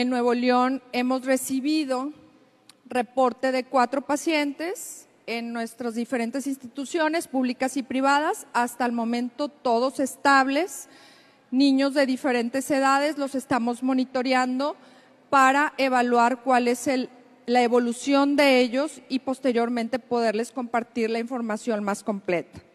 en Nuevo León hemos recibido reporte de cuatro pacientes en nuestras diferentes instituciones públicas y privadas, hasta el momento todos estables, niños de diferentes edades, los estamos monitoreando para evaluar cuál es la evolución de ellos y posteriormente poderles compartir la información más completa.